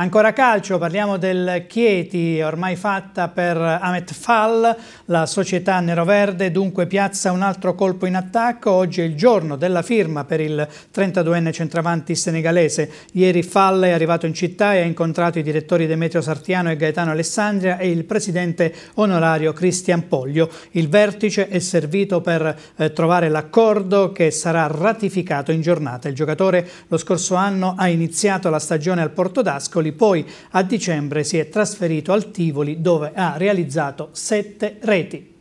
Ancora calcio, parliamo del Chieti, ormai fatta per Ahmet Fall, la società neroverde dunque piazza un altro colpo in attacco, oggi è il giorno della firma per il 32enne centravanti senegalese. Ieri Fall è arrivato in città e ha incontrato i direttori Demetrio Sartiano e Gaetano Alessandria e il presidente onorario Cristian Poglio. Il vertice è servito per eh, trovare l'accordo che sarà ratificato in giornata. Il giocatore lo scorso anno ha iniziato la stagione al Porto d'Ascoli giocatori, poi a dicembre si è trasferito al Tivoli dove ha realizzato sette reti.